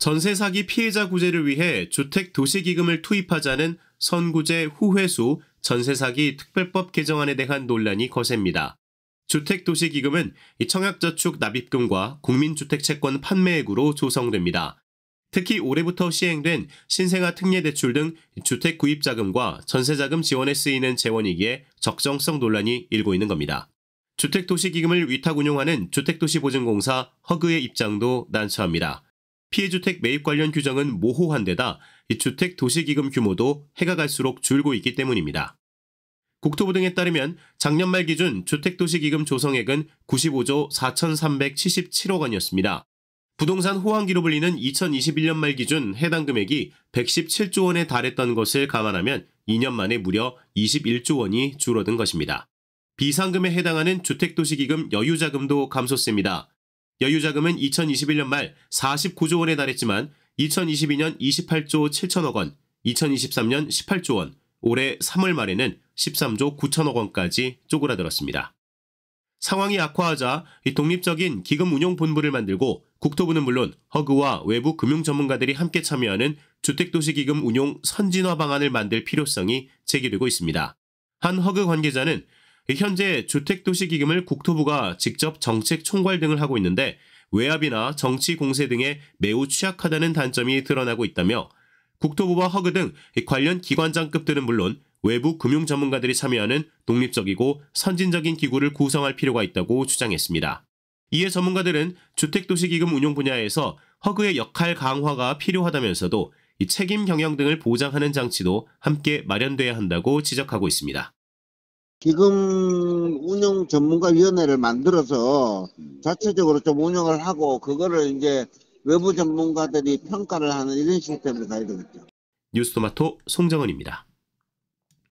전세 사기 피해자 구제를 위해 주택 도시기금을 투입하자는 선구제 후회수 전세 사기 특별법 개정안에 대한 논란이 거셉니다. 주택 도시기금은 청약저축 납입금과 국민주택채권 판매액으로 조성됩니다. 특히 올해부터 시행된 신생아 특례대출 등 주택 구입자금과 전세자금 지원에 쓰이는 재원이기에 적정성 논란이 일고 있는 겁니다. 주택도시기금을 위탁 운용하는 주택도시보증공사 허그의 입장도 난처합니다. 피해주택 매입 관련 규정은 모호한 데다 이 주택 도시기금 규모도 해가 갈수록 줄고 있기 때문입니다. 국토부 등에 따르면 작년 말 기준 주택도시기금 조성액은 95조 4,377억 원이었습니다. 부동산 호황기로 불리는 2021년 말 기준 해당 금액이 117조 원에 달했던 것을 감안하면 2년 만에 무려 21조 원이 줄어든 것입니다. 비상금에 해당하는 주택도시기금 여유자금도 감소세입니다. 여유자금은 2021년 말 49조 원에 달했지만 2022년 28조 7천억 원, 2023년 18조 원, 올해 3월 말에는 13조 9천억 원까지 쪼그라들었습니다. 상황이 악화하자 독립적인 기금운용본부를 만들고 국토부는 물론 허그와 외부 금융 전문가들이 함께 참여하는 주택도시기금 운용 선진화 방안을 만들 필요성이 제기되고 있습니다. 한 허그 관계자는 현재 주택도시기금을 국토부가 직접 정책 총괄 등을 하고 있는데 외압이나 정치 공세 등에 매우 취약하다는 단점이 드러나고 있다며 국토부와 허그 등 관련 기관장급들은 물론 외부 금융 전문가들이 참여하는 독립적이고 선진적인 기구를 구성할 필요가 있다고 주장했습니다. 이에 전문가들은 주택도시기금 운용 분야에서 허그의 역할 강화가 필요하다면서도 책임 경영 등을 보장하는 장치도 함께 마련돼야 한다고 지적하고 있습니다. 기금 운영 전문가위원회를 만들어서 자체적으로 좀 운영을 하고 그거를 이제 외부 전문가들이 평가를 하는 이런 시스템을 가야 되겠죠. 뉴스토마토 송정은입니다.